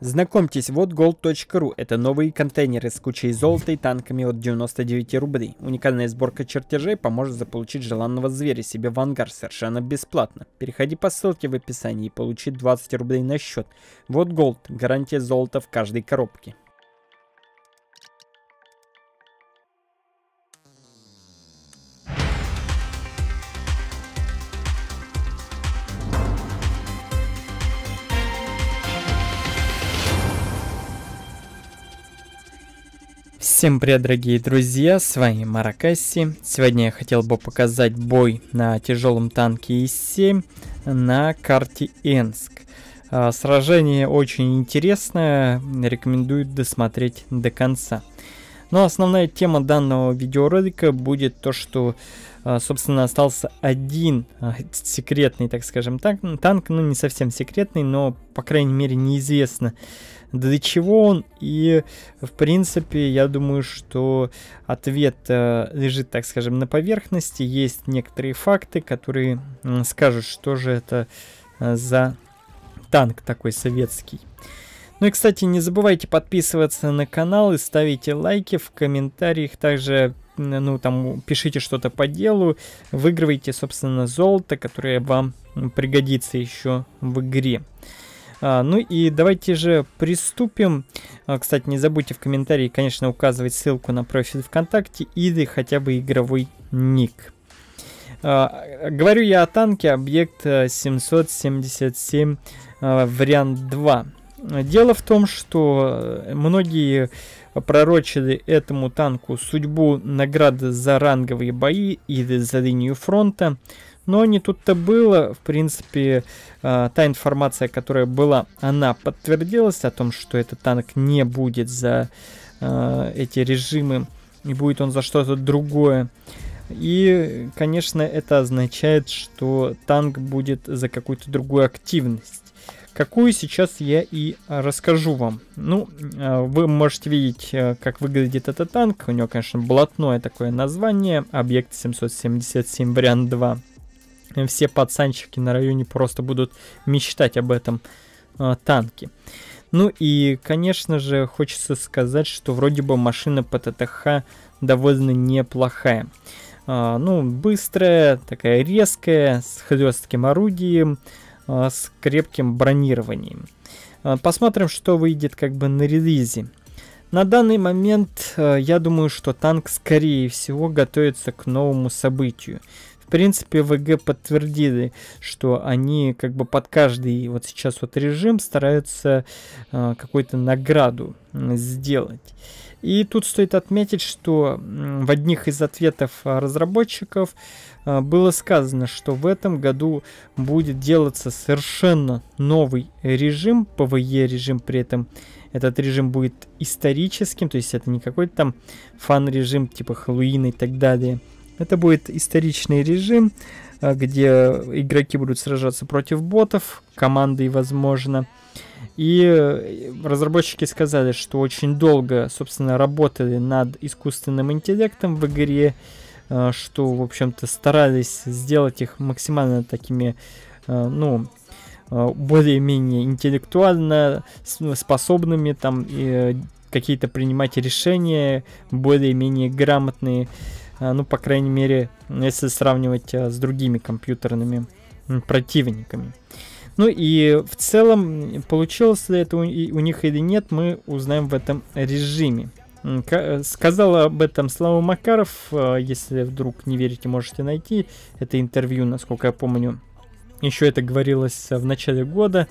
Знакомьтесь, вот gold.ru. Это новые контейнеры с кучей золота и танками от 99 рублей. Уникальная сборка чертежей поможет заполучить желанного зверя себе в ангар совершенно бесплатно. Переходи по ссылке в описании и получи 20 рублей на счет. Вот gold. Гарантия золота в каждой коробке. Всем привет, дорогие друзья, с вами Маракаси. Сегодня я хотел бы показать бой на тяжелом танке ИС-7 на карте Энск. А, сражение очень интересное, рекомендую досмотреть до конца. Но основная тема данного видеоролика будет то, что, а, собственно, остался один а, секретный, так скажем, танк, танк ну не совсем секретный, но, по крайней мере, неизвестно, для чего он. И, в принципе, я думаю, что ответ э, лежит, так скажем, на поверхности. Есть некоторые факты, которые скажут, что же это э, за танк такой советский. Ну и, кстати, не забывайте подписываться на канал и ставите лайки в комментариях. Также, ну, там, пишите что-то по делу, выигрывайте, собственно, золото, которое вам пригодится еще в игре. А, ну и давайте же приступим. А, кстати, не забудьте в комментарии, конечно, указывать ссылку на профиль ВКонтакте или хотя бы игровой ник. А, говорю я о танке объект 777 э, а, вариант 2. Дело в том, что э, многие пророчили этому танку судьбу награды за ранговые бои или за линию фронта. Но не тут-то было. В принципе, а, та информация, которая была, она подтвердилась о том, что этот танк не будет за а, эти режимы и будет он за что-то другое. И, конечно, это означает, что танк будет за какую-то другую активность. Какую сейчас я и расскажу вам. Ну, а, вы можете видеть, как выглядит этот танк. У него, конечно, блатное такое название. Объект 777 вариант 2 все пацанчики на районе просто будут мечтать об этом э, танке. Ну и, конечно же, хочется сказать, что вроде бы машина по ТТХ довольно неплохая. Э, ну, быстрая, такая резкая, с хлестким орудием, э, с крепким бронированием. Э, посмотрим, что выйдет как бы на релизе. На данный момент э, я думаю, что танк скорее всего готовится к новому событию. В принципе, ВГ подтвердили, что они как бы под каждый вот сейчас вот режим стараются э, какую-то награду сделать. И тут стоит отметить, что в одних из ответов э, разработчиков э, было сказано, что в этом году будет делаться совершенно новый режим, ПВЕ режим при этом. Этот режим будет историческим, то есть это не какой-то там фан-режим типа Хэллоуина и так далее. Это будет историчный режим, э, где игроки будут сражаться против ботов, команды, возможно. И э, разработчики сказали, что очень долго, собственно, работали над искусственным интеллектом в игре, э, что, в общем-то, старались сделать их максимально такими, ну, более-менее интеллектуально ну, способными там какие-то принимать решения более-менее грамотные а, ну, по крайней мере, если сравнивать а, с другими компьютерными противниками. Ну и в целом, получилось ли это у, у них или нет, мы узнаем в этом режиме. Э, сказал об этом Слава Макаров, а, если вдруг не верите, можете найти это интервью, насколько я помню. Еще это говорилось в начале года,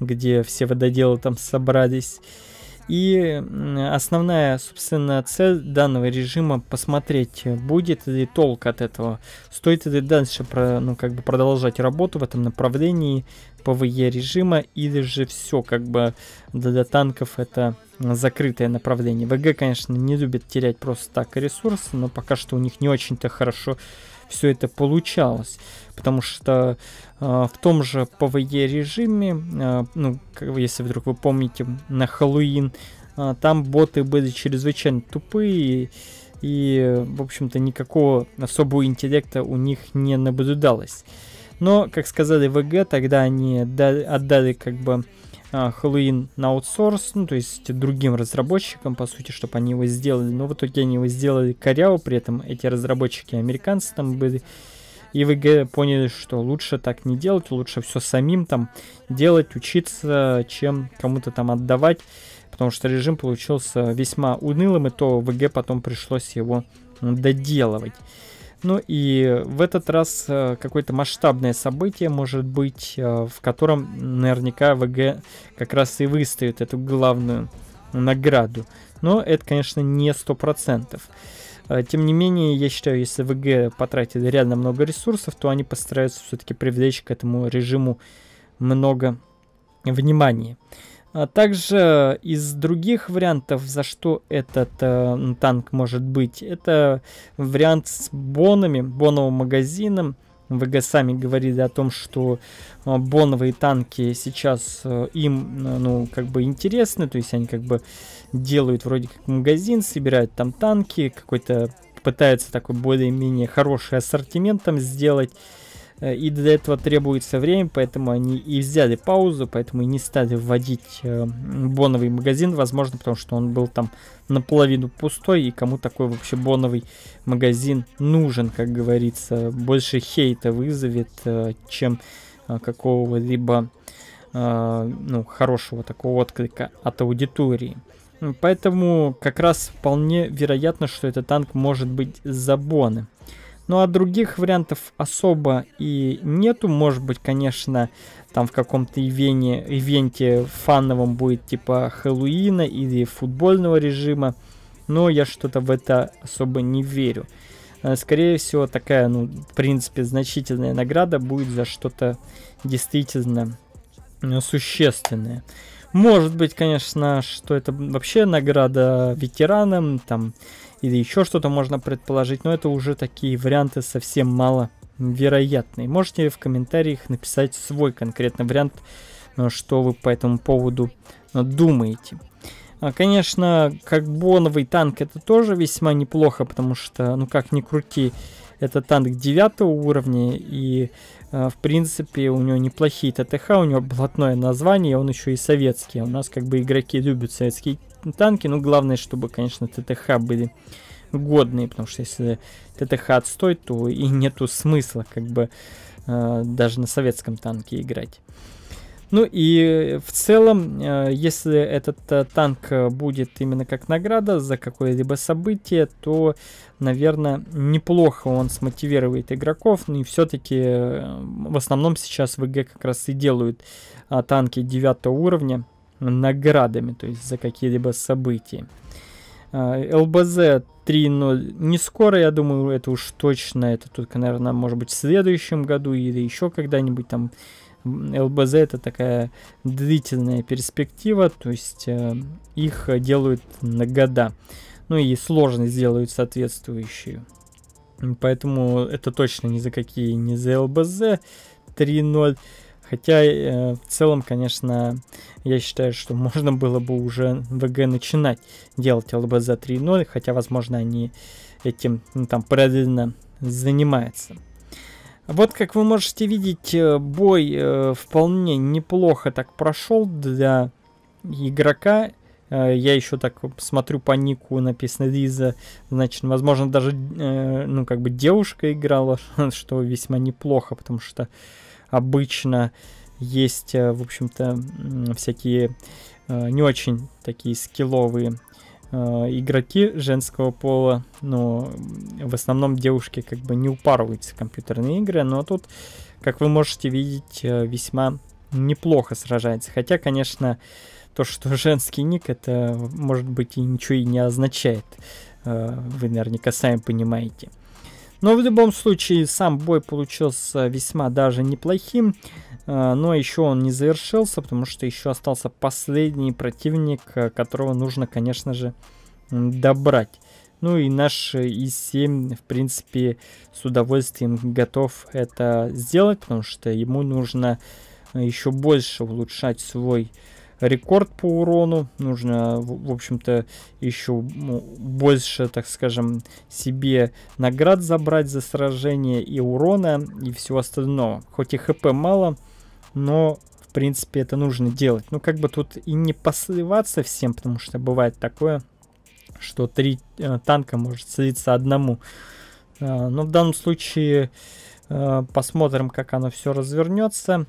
где все вододелы там собрались. И основная, собственно, цель данного режима посмотреть, э, будет ли толк от этого, стоит ли дальше про, ну, как бы продолжать работу в этом направлении ПВЕ режима, или же все, как бы для танков это закрытое направление. ВГ, конечно, не любит терять просто так ресурсы, но пока что у них не очень-то хорошо все это получалось. Потому что э, в том же PvE режиме, э, ну, если вдруг вы помните, на Хэллоуин, э, там боты были чрезвычайно тупые, и, в общем-то, никакого особого интеллекта у них не наблюдалось. Но, как сказали ВГ, тогда они отдали как бы а, Хэллоуин на аутсорс, ну, то есть другим разработчикам, по сути, чтобы они его сделали. Но в итоге они его сделали коряво, при этом эти разработчики американцы там были. И ВГ поняли, что лучше так не делать, лучше все самим там делать, учиться, чем кому-то там отдавать. Потому что режим получился весьма унылым, и то ВГ потом пришлось его доделывать. Ну и в этот раз э, какое-то масштабное событие может быть, э, в котором наверняка ВГ как раз и выставит эту главную награду. Но это, конечно, не 100%. Э, тем не менее, я считаю, если ВГ потратит реально много ресурсов, то они постараются все-таки привлечь к этому режиму много внимания. А также э, из других вариантов, за что этот э, танк может быть, это вариант с бонами, боновым магазином. ВГ сами говорили о том, что э, боновые танки сейчас э, им, ну, как бы интересны, то есть они как бы делают вроде как магазин, собирают там танки, какой-то пытаются такой более-менее хороший ассортимент там сделать и для этого требуется время, поэтому они и взяли паузу, поэтому и не стали вводить э, боновый магазин, возможно, потому что он был там наполовину пустой, и кому такой вообще боновый магазин нужен, как говорится, больше хейта вызовет, э, чем э, какого-либо ну, хорошего такого отклика от аудитории. Ну, поэтому как раз вполне вероятно, что этот танк может быть за боны. Ну а других вариантов особо и нету. Может быть, конечно, там в каком-то ивене, ивенте фановом будет типа Хэллоуина или футбольного режима. Но я что-то в это особо не верю. Э, скорее всего, такая, ну, в принципе, значительная награда будет за что-то действительно ну, существенное. Может быть, конечно, что это вообще награда ветеранам, там, или еще что-то можно предположить, но это уже такие варианты совсем мало вероятные. Можете в комментариях написать свой конкретный вариант, э, что вы по этому поводу э, думаете. А, конечно, как карбоновый танк это тоже весьма неплохо, потому что, ну как ни крути, это танк 9 уровня, и э, в принципе у него неплохие ТТХ, у него блатное название, он еще и советский. У нас как бы игроки любят советские танки. Ну, главное, чтобы, конечно, ТТХ были годные, потому что если ТТХ отстой, то и нету смысла как бы э, даже на советском танке играть. Ну и в целом, э, если этот э, танк будет именно как награда за какое-либо событие, то, наверное, неплохо он смотивирует игроков. Ну и все-таки э, в основном сейчас в ВГ как раз и делают а, танки 9 уровня наградами, то есть за какие-либо события. А, ЛБЗ 3.0 не скоро, я думаю, это уж точно, это только, наверное, может быть в следующем году или еще когда-нибудь там. ЛБЗ это такая длительная перспектива, то есть э, их делают на года. Ну и сложность делают соответствующую. Поэтому это точно ни за какие, не за ЛБЗ 3.0. Хотя, э, в целом, конечно, я считаю, что можно было бы уже ВГ начинать делать ЛБЗ 3.0, хотя, возможно, они этим ну, там параллельно занимаются. Вот, как вы можете видеть, э, бой э, вполне неплохо так прошел для игрока. Э, я еще так смотрю по нику, написано Лиза. Значит, возможно, даже, э, ну, как бы девушка играла, что весьма неплохо, потому что обычно. Есть, э, в общем-то, всякие э, не очень такие скилловые э, игроки женского пола, но в основном девушки как бы не упарываются в компьютерные игры, но тут, как вы можете видеть, весьма неплохо сражается. Хотя, конечно, то, что женский ник, это может быть и ничего и не означает. Вы наверняка сами понимаете. Но в любом случае сам бой получился весьма даже неплохим. Э, но еще он не завершился, потому что еще остался последний противник, э, которого нужно, конечно же, добрать. Ну и наш И7, в принципе, с удовольствием готов это сделать, потому что ему нужно э, еще больше улучшать свой э, рекорд по урону. Нужно, в общем-то, еще ну, больше, так скажем, себе наград забрать за сражение и урона и всего остального. Хоть и хп мало, но в принципе, это нужно делать. Ну, как бы тут и не посливаться всем, потому что бывает такое, что три э, танка может слиться одному. Э, но в данном случае э, посмотрим, как оно все развернется.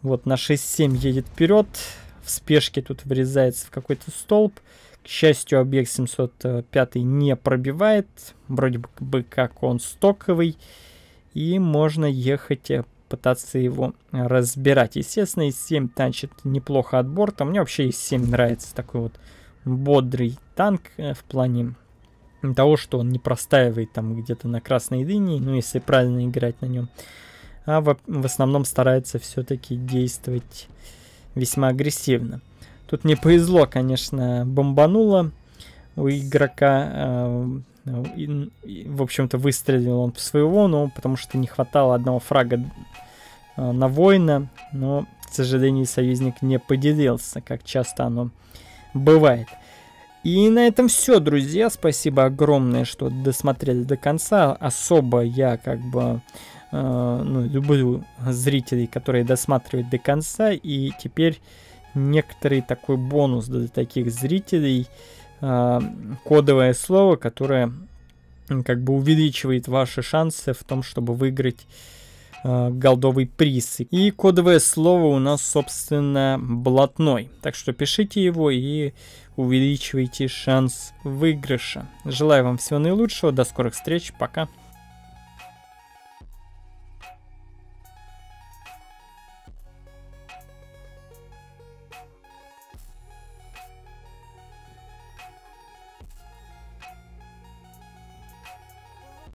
Вот на 6-7 едет вперед в спешке тут врезается в какой-то столб. К счастью, объект 705 не пробивает. Вроде бы как он стоковый. И можно ехать э, пытаться его разбирать. Естественно, ИС-7 танчит неплохо от борта. Мне вообще ИС-7 нравится. Такой вот бодрый танк э, в плане того, что он не простаивает там где-то на красной линии, ну, если правильно играть на нем. А в, в основном старается все-таки действовать весьма агрессивно. Тут не повезло, конечно, бомбануло у игрока. Э, и, и, в общем-то, выстрелил он в своего, но потому что не хватало одного фрага э, на воина, но, к сожалению, союзник не поделился, как часто оно бывает. И на этом все, друзья. Спасибо огромное, что досмотрели до конца. Особо я как бы Э, ну, люблю зрителей, которые досматривают до конца, и теперь некоторый такой бонус для таких зрителей, э, кодовое слово, которое как бы увеличивает ваши шансы в том, чтобы выиграть э, голдовый приз. И кодовое слово у нас, собственно, блатной. Так что пишите его и увеличивайте шанс выигрыша. Желаю вам всего наилучшего. До скорых встреч. Пока.